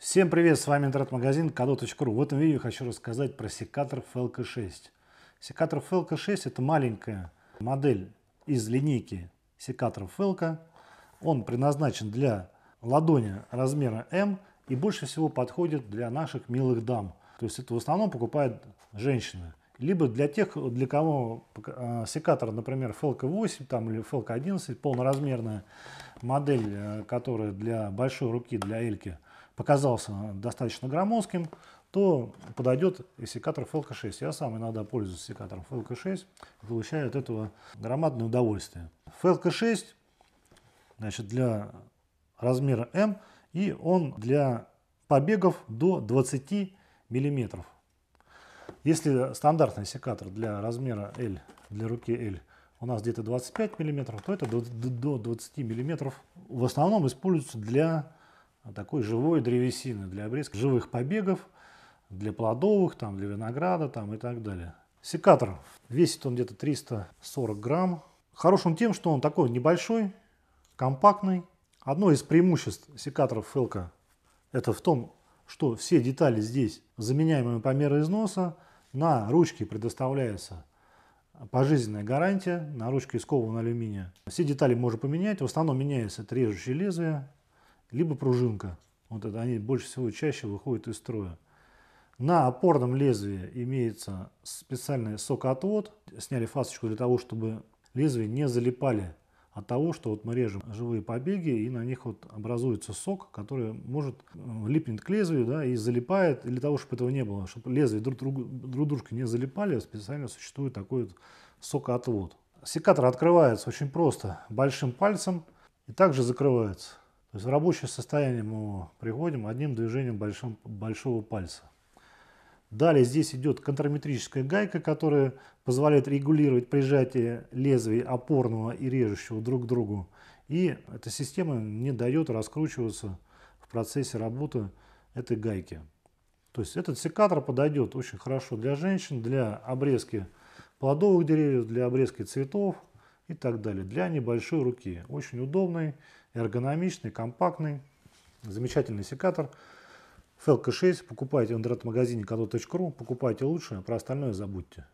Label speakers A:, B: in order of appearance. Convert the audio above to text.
A: Всем привет, с вами интернет-магазин kado.ru. В этом видео хочу рассказать про секатор FLK6. Секатор FLK6 это маленькая модель из линейки секаторов FLK. Он предназначен для ладони размера M и больше всего подходит для наших милых дам. То есть это в основном покупают женщины. Либо для тех, для кого а, секатор, например, FLK 8 там, или FLK 11, полноразмерная модель, э, которая для большой руки, для эльки – показался достаточно громоздким, то подойдет и секатор FLK6. Я сам иногда пользуюсь секатором FLK6 и получаю от этого громадное удовольствие. FLK6 значит, для размера М и он для побегов до 20 мм. Если стандартный секатор для размера L, для руки L, у нас где-то 25 мм, то это до, до 20 мм в основном используется для а такой живой древесины для обрезки живых побегов, для плодовых, там, для винограда там, и так далее. Секатор. Весит он где-то 340 грамм. Хорош он тем, что он такой небольшой, компактный. Одно из преимуществ секаторов Фелка это в том, что все детали здесь заменяемые по мере износа. На ручке предоставляется пожизненная гарантия, на ручке из кованого алюминия. Все детали можно поменять. В основном меняется режущее лезвие, либо пружинка. Вот это они больше всего чаще выходят из строя. На опорном лезвии имеется специальный сокоотвод. Сняли фасочку для того, чтобы лезвие не залипали от того, что вот мы режем живые побеги, и на них вот образуется сок, который может э, липнет к лезвию да, и залипает. для того, чтобы этого не было, чтобы лезвие друг, друг, друг дружки не залипали, специально существует такой вот сокоотвод. Секатор открывается очень просто, большим пальцем, и также закрывается. То есть в рабочее состояние мы приходим одним движением большим, большого пальца. Далее здесь идет контраметрическая гайка, которая позволяет регулировать прижатие лезвий опорного и режущего друг к другу. И эта система не дает раскручиваться в процессе работы этой гайки. То есть этот секатор подойдет очень хорошо для женщин, для обрезки плодовых деревьев, для обрезки цветов и так далее, для небольшой руки. Очень удобный эргономичный, компактный, замечательный секатор. Felka 6, покупайте в интернет-магазине kado.ru, покупайте лучше, а про остальное забудьте.